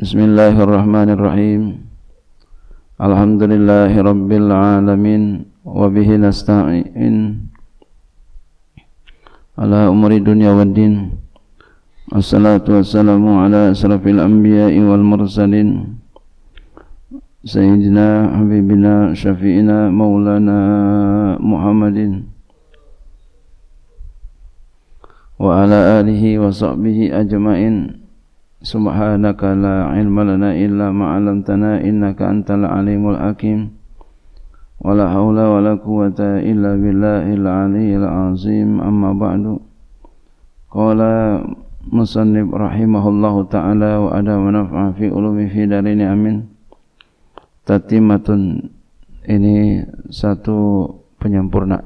بسم الله الرحمن الرحيم الحمد لله رب العالمين وبه نستعين على أمور الدنيا والدين والصلاة والسلام على أشرف الأنبياء والمرسلين سيدنا حبيبنا شفيعنا مولانا محمد وعلى آله وصحبه أجمعين Subhanaka la ilma lana illa ma'alamtana innaka antal alimul hakim Wa la hawla wa la quwata illa billahil aliyil azim amma ba'du Qala musannib rahimahullahu ta'ala wa ada wa naf'a fi ulumi fi darini amin Tatimatun ini satu penyempurna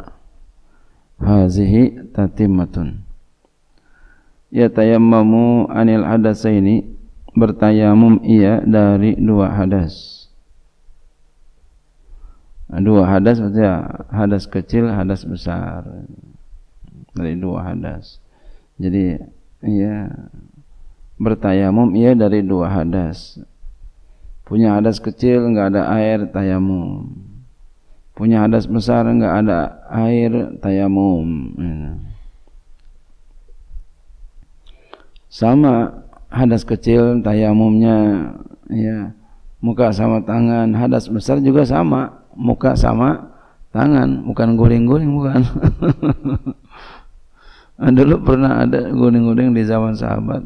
Hazihi tatimatun Hazihi tatimatun Ya yatayammamu anil hadasaini bertayamum ia dari dua hadas dua hadas maksudnya hadas kecil hadas besar dari dua hadas jadi ya bertayamum ia dari dua hadas punya hadas kecil nggak ada air tayamum punya hadas besar nggak ada air tayamum ya. sama hadas kecil tayamumnya ya muka sama tangan hadas besar juga sama muka sama tangan bukan guling-guling bukan dulu pernah ada guling-guling di zaman sahabat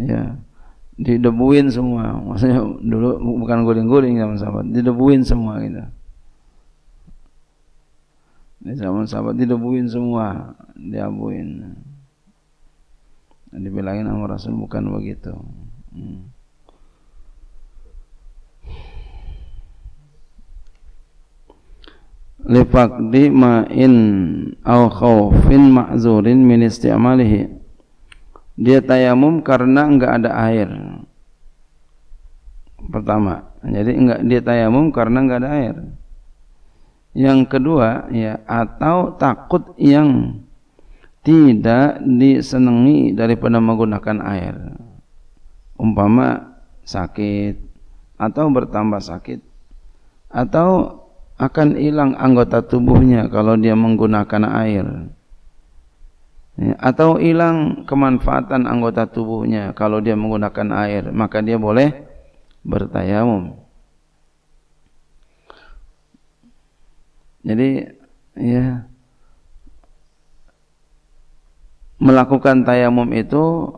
ya didebuin semua maksudnya dulu bukan guling-guling zaman sahabat didebuin semua gitu di zaman sahabat didebuin semua diabuin dibilangin sama Rasul bukan begitu hmm. di ma'in au khawfin ma'zurin min isti'malihi dia tayamum karena enggak ada air pertama jadi enggak dia tayamum karena enggak ada air yang kedua ya atau takut yang tidak disenangi daripada menggunakan air umpama sakit atau bertambah sakit atau akan hilang anggota tubuhnya kalau dia menggunakan air ya, atau hilang kemanfaatan anggota tubuhnya kalau dia menggunakan air maka dia boleh bertayamum jadi ya melakukan tayamum itu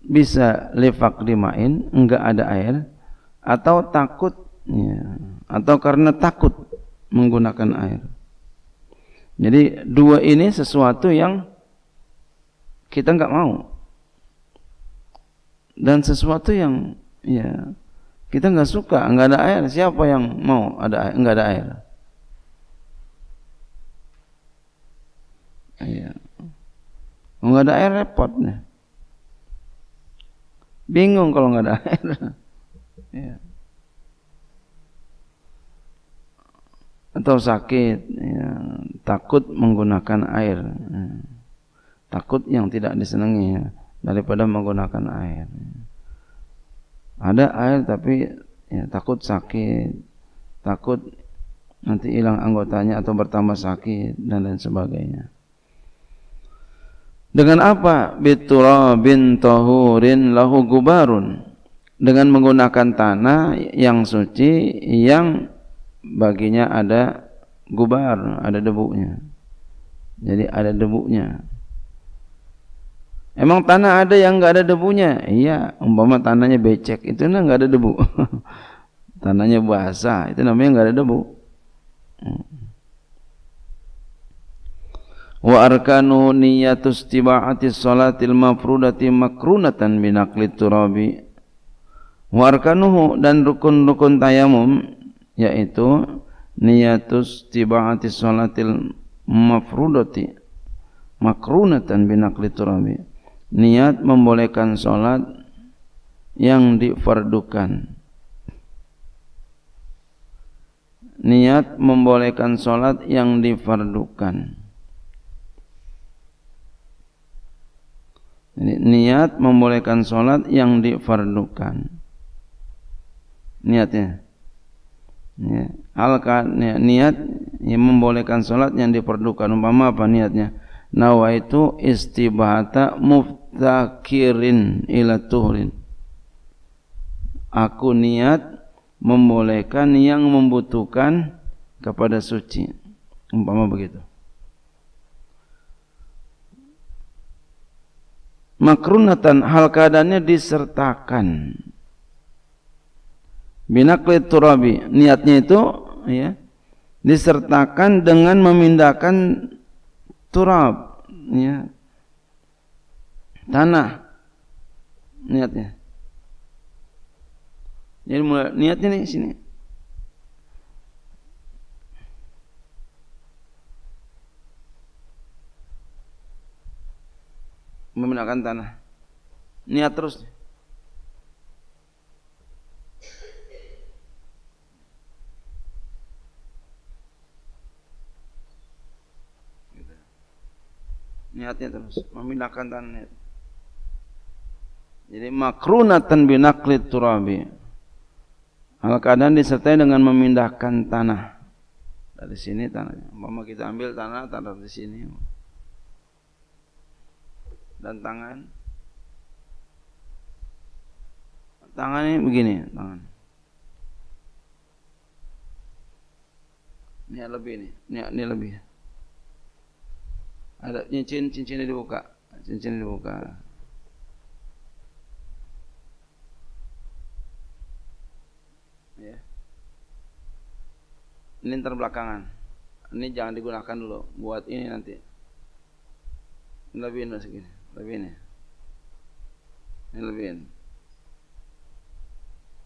bisa lefak dimain enggak ada air atau takut ya, atau karena takut menggunakan air jadi dua ini sesuatu yang kita enggak mau dan sesuatu yang ya kita enggak suka enggak ada air siapa yang mau ada air? enggak ada air ya nggak ada air repot nih. Bingung kalau nggak ada air. ya. Atau sakit, ya. takut menggunakan air. Ya. Takut yang tidak disenangi ya. daripada menggunakan air. Iya. Ada air tapi ya, takut sakit, takut nanti hilang anggotanya atau bertambah sakit dan lain sebagainya. Dengan apa? Biturabin tahurin lahu gubarun. Dengan menggunakan tanah yang suci yang baginya ada gubar, ada debunya. Jadi ada debunya. Emang tanah ada yang nggak ada debunya? Iya, umpama tanahnya becek, itu nah enggak ada debu. tanahnya basah, itu namanya nggak ada debu. Hmm. wa arkanu niyatu istiba'ati salatil mafrudati makrunatan binaklit turabi wa arkanuhu dan rukun-rukun tayamum yaitu niyatu istiba'ati salatil mafrudati makrunatan binaklit turabi niat membolehkan salat yang difardukan niat membolehkan salat yang difardukan Jadi, niat membolehkan solat yang difardukan. Niatnya. Ya. ya. Al ya, niat yang membolehkan solat yang diperdukan. Umpama apa niatnya? Nawa itu istibahata muftakirin ila tuhrin. Aku niat membolehkan yang membutuhkan kepada suci. Umpama begitu. makrunatan hal keadaannya disertakan binakli turabi niatnya itu ya disertakan dengan memindahkan turab ya tanah niatnya jadi mulai niatnya nih sini memindahkan tanah. Niat terus. Niatnya terus memindahkan tanah. Jadi makrunatan binaklit turabi. Hal keadaan disertai dengan memindahkan tanah. Dari sini tanahnya. mama kita ambil tanah, tanah di sini dan tangan tangan ini begini tangan ini lebih nih ini ini lebih ada cincin cincinnya dibuka cincinnya dibuka ya ini terbelakangan, ini jangan digunakan dulu buat ini nanti Ini lebih ini segini lebih ini. Ini lebih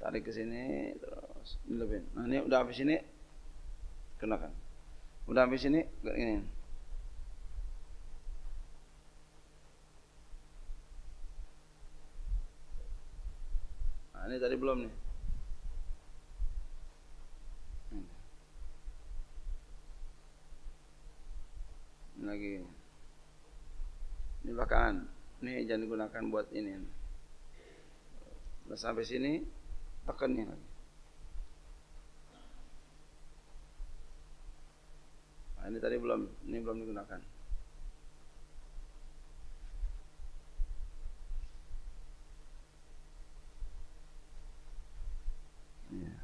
Tarik ke sini terus ini lebih. Nah, ini udah habis ini kenakan. Udah habis ini ini. Nah, ini tadi belum nih. Ini lagi ini bahkan ini jangan digunakan buat ini udah sampai sini tekenin lagi nah, ini tadi belum ini belum digunakan iya.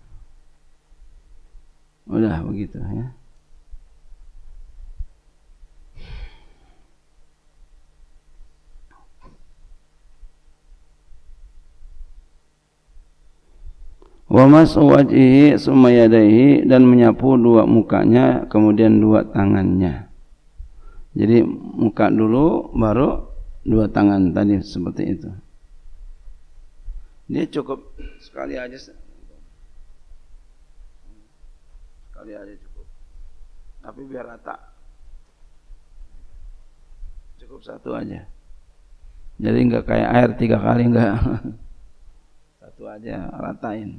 udah begitu ya wa mas'u wajhihi dan menyapu dua mukanya kemudian dua tangannya. Jadi muka dulu baru dua tangan tadi seperti itu. Ini cukup sekali aja sekali aja cukup. Tapi biar rata. Cukup satu aja. Jadi enggak kayak air tiga kali enggak. Satu aja ratain.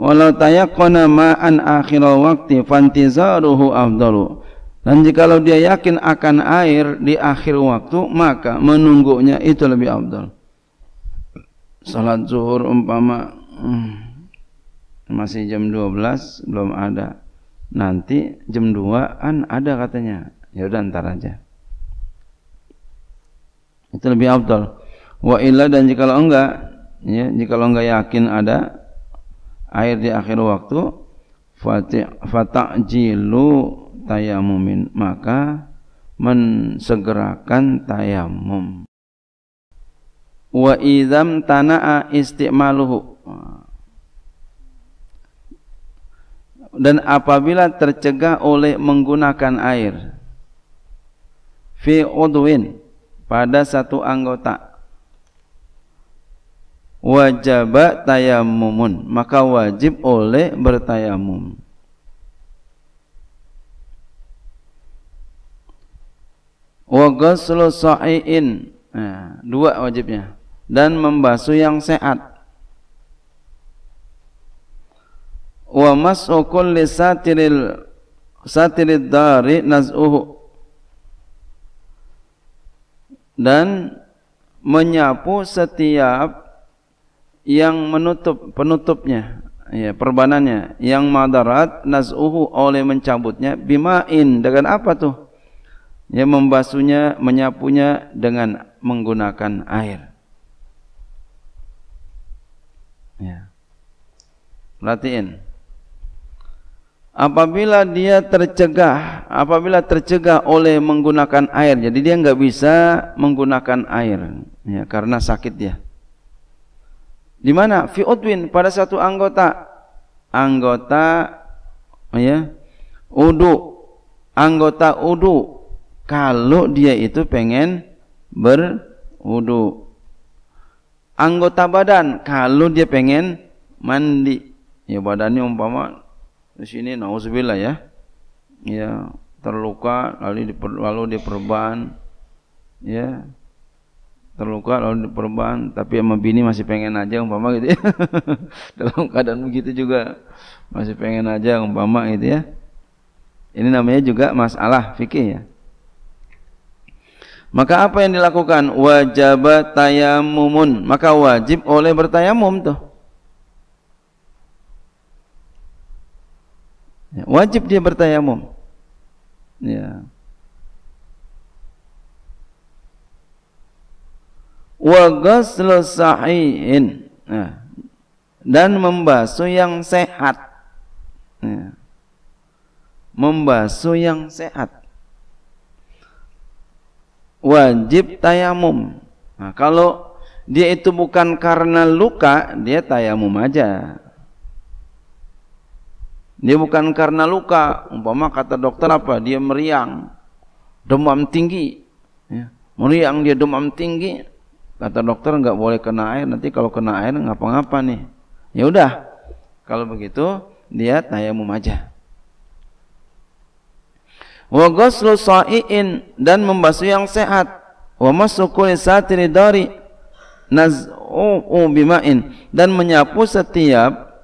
walau tayakona ma'an akhir waktu fantizaruhu afdalu dan jika dia yakin akan air di akhir waktu maka menunggunya itu lebih abdal. salat zuhur umpama hmm, masih jam 12 belum ada nanti jam 2an ada katanya ya udah ntar aja itu lebih abdal. wa ilah dan jika enggak ya jika enggak yakin ada air di akhir waktu fatajilu tayamumin maka mensegerakan tayamum wa idam tana'a istimaluhu dan apabila tercegah oleh menggunakan air fi udwin pada satu anggota wajaba tayamumun maka wajib oleh bertayamum wa ghuslu sa'iin nah, dua wajibnya dan membasuh yang sehat wa mas'u kulli satiril satirid dari naz'uhu dan menyapu setiap yang menutup penutupnya ya perbanannya yang madarat naz'uhu oleh mencabutnya bimain dengan apa tuh ya membasuhnya menyapunya dengan menggunakan air ya perhatiin apabila dia tercegah apabila tercegah oleh menggunakan air jadi dia nggak bisa menggunakan air ya karena sakit dia ya di mana? Fi udwin pada satu anggota. Anggota ya. Udu. Anggota udu. Kalau dia itu pengen berwudu. Anggota badan kalau dia pengen mandi. Ya badannya umpama di sini nauzubillah ya. Ya terluka lalu diper, lalu diperban ya terluka lalu perempuan tapi sama bini masih pengen aja umpama gitu ya dalam keadaan begitu juga masih pengen aja umpama gitu ya ini namanya juga masalah fikih ya maka apa yang dilakukan wajib tayamumun maka wajib oleh bertayamum tuh ya, wajib dia bertayamum ya wa ghaslu sahihin nah, dan membasuh yang sehat nah, membasuh yang sehat wajib tayamum nah, kalau dia itu bukan karena luka dia tayamum aja dia bukan karena luka umpama kata dokter apa dia meriang demam tinggi ya. meriang dia demam tinggi kata dokter nggak boleh kena air nanti kalau kena air ngapa-ngapa nih ya udah kalau begitu dia tayamum aja wa ghuslu dan membasuh yang sehat wa masuku lisatiri dari naz'u bima'in dan menyapu setiap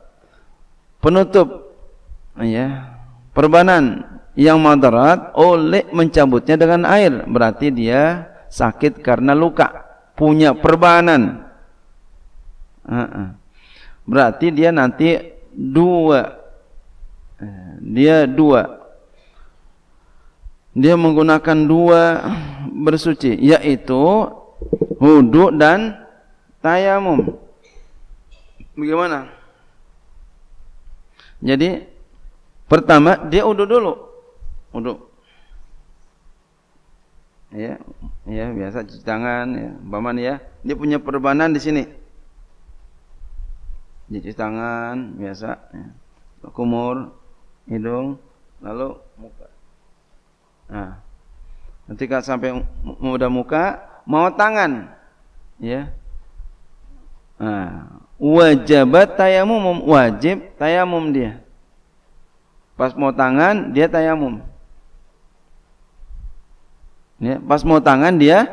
penutup ya perbanan yang madarat oleh mencabutnya dengan air berarti dia sakit karena luka punya perbanan. Berarti dia nanti dua. Dia dua. Dia menggunakan dua bersuci, yaitu hudu dan tayamum. Bagaimana? Jadi pertama dia udu dulu. Udu. Ya, ya biasa cuci tangan ya paman ya dia punya perbanan di sini dia cuci tangan biasa ya. kumur hidung lalu muka nah ketika sampai muda muka mau tangan ya nah, wajib tayamum wajib tayamum dia pas mau tangan dia tayamum Ya, pas mau tangan dia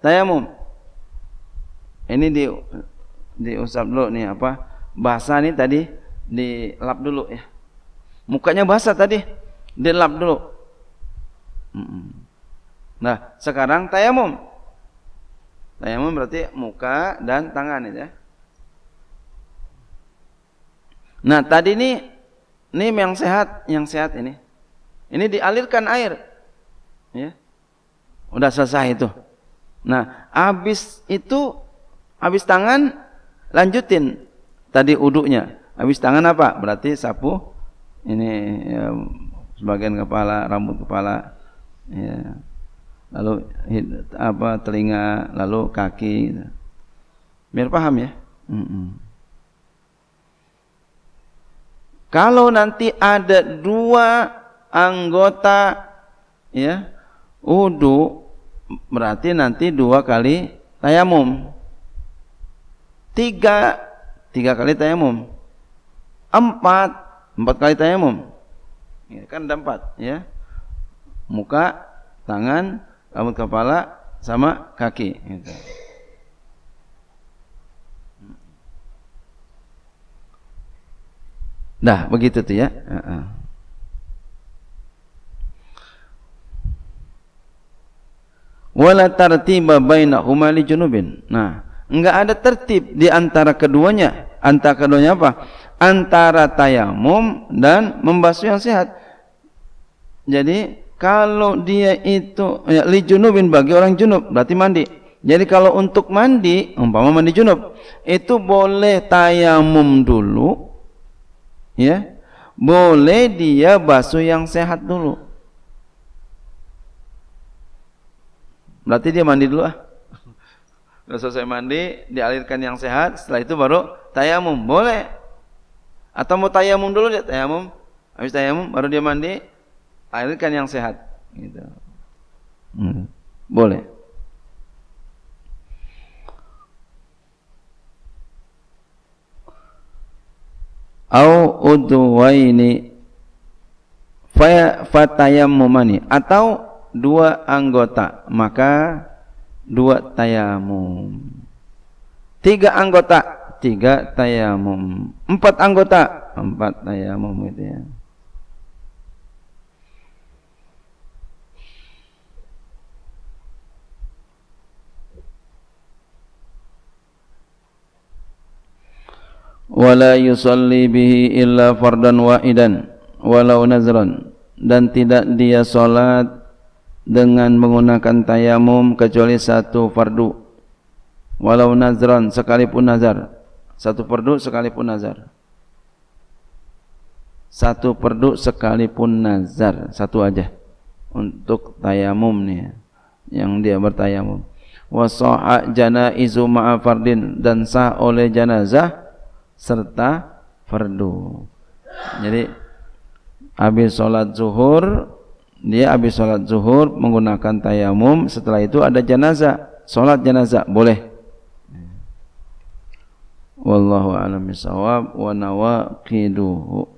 tayamum. Ini di diusap dulu nih apa? Basah nih tadi di lap dulu ya. Mukanya basah tadi di lap dulu. Nah, sekarang tayamum. Tayamum berarti muka dan tangan ya. Nah, tadi ini ini yang sehat, yang sehat ini. Ini dialirkan air. Ya. Udah selesai itu. Nah, habis itu habis tangan lanjutin tadi uduknya. Habis tangan apa? Berarti sapu ini ya, sebagian kepala, rambut kepala ya. Lalu apa telinga, lalu kaki gitu. Biar paham ya. Mm -mm. Kalau nanti ada dua anggota ya uduk berarti nanti dua kali tayamum tiga tiga kali tayamum empat empat kali tayamum ya, kan ada empat ya muka tangan rambut kepala sama kaki gitu. Nah, begitu tuh ya. Uh -uh. wala tartiba bainahuma li junubin. Nah, enggak ada tertib di antara keduanya. Antara keduanya apa? Antara tayamum dan membasuh yang sehat. Jadi kalau dia itu ya, li junubin bagi orang junub berarti mandi. Jadi kalau untuk mandi, umpama mandi junub, itu boleh tayamum dulu ya. Boleh dia basuh yang sehat dulu. Berarti dia mandi dulu ah. Sudah selesai mandi, dialirkan yang sehat, setelah itu baru tayamum. Boleh. Atau mau tayamum dulu dia tayamum. Habis tayamum baru dia mandi, alirkan yang sehat. Gitu. Hmm. Boleh. Au udwaini fatayamumani atau dua anggota maka dua tayamum tiga anggota tiga tayamum empat anggota empat tayamum gitu ya wala yusalli bihi illa fardan wahidan walau nazran dan tidak dia salat dengan menggunakan tayamum kecuali satu fardu walau nazran sekalipun nazar satu fardu sekalipun nazar satu fardu sekalipun nazar satu aja untuk tayamum nih ya. yang dia bertayamum jana janaizu ma'a fardin dan sah oleh janazah serta fardu jadi habis salat zuhur dia habis sholat zuhur menggunakan tayamum setelah itu ada jenazah sholat jenazah boleh wallahu a'lam wa nawaqiduhu